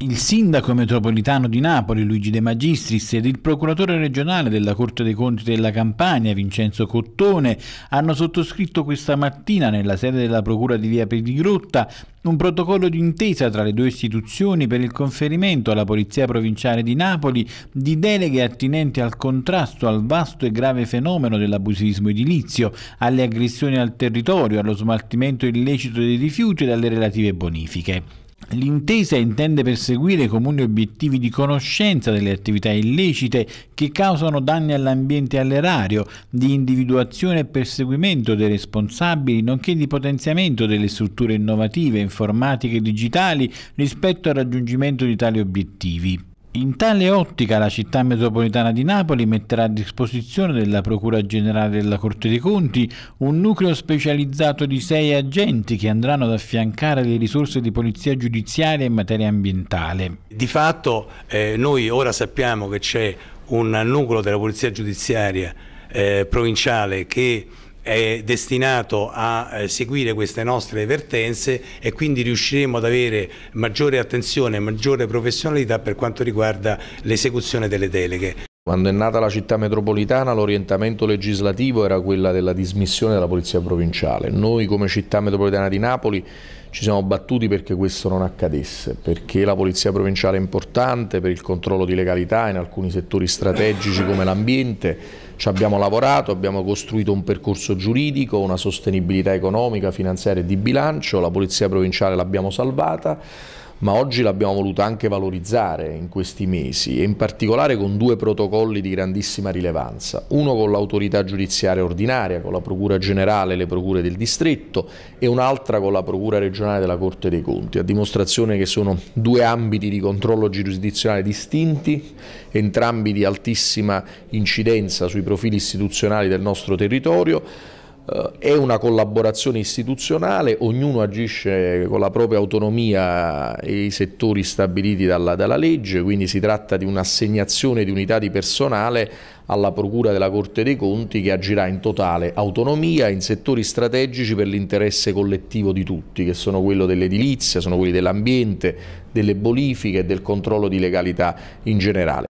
Il sindaco metropolitano di Napoli, Luigi De Magistris, ed il procuratore regionale della Corte dei Conti della Campania, Vincenzo Cottone, hanno sottoscritto questa mattina nella sede della Procura di Via Pedigrotta un protocollo d'intesa tra le due istituzioni per il conferimento alla Polizia Provinciale di Napoli di deleghe attinenti al contrasto al vasto e grave fenomeno dell'abusivismo edilizio, alle aggressioni al territorio, allo smaltimento illecito dei rifiuti e alle relative bonifiche. L'intesa intende perseguire comuni obiettivi di conoscenza delle attività illecite che causano danni all'ambiente e all'erario, di individuazione e perseguimento dei responsabili, nonché di potenziamento delle strutture innovative, informatiche e digitali rispetto al raggiungimento di tali obiettivi. In tale ottica la città metropolitana di Napoli metterà a disposizione della Procura Generale della Corte dei Conti un nucleo specializzato di sei agenti che andranno ad affiancare le risorse di polizia giudiziaria in materia ambientale. Di fatto eh, noi ora sappiamo che c'è un nucleo della polizia giudiziaria eh, provinciale che è destinato a eh, seguire queste nostre vertenze e quindi riusciremo ad avere maggiore attenzione e maggiore professionalità per quanto riguarda l'esecuzione delle deleghe. Quando è nata la città metropolitana l'orientamento legislativo era quella della dismissione della polizia provinciale. Noi come città metropolitana di Napoli ci siamo battuti perché questo non accadesse, perché la polizia provinciale è importante per il controllo di legalità in alcuni settori strategici come l'ambiente, ci abbiamo lavorato, abbiamo costruito un percorso giuridico, una sostenibilità economica, finanziaria e di bilancio, la polizia provinciale l'abbiamo salvata, ma oggi l'abbiamo voluta anche valorizzare in questi mesi e in particolare con due protocolli di grandissima rilevanza, uno con l'autorità giudiziaria ordinaria, con la Procura Generale e le Procure del Distretto e un'altra con la Procura Regionale della Corte dei Conti, a dimostrazione che sono due ambiti di controllo giurisdizionale distinti, entrambi di altissima incidenza sui profili istituzionali del nostro territorio, eh, è una collaborazione istituzionale, ognuno agisce con la propria autonomia e i settori stabiliti dalla, dalla legge, quindi si tratta di un'assegnazione di unità di personale alla Procura della Corte dei Conti che agirà in totale autonomia in settori strategici per l'interesse collettivo di tutti, che sono quello dell'edilizia, sono quelli dell'ambiente, delle bonifiche e del controllo di legalità in generale.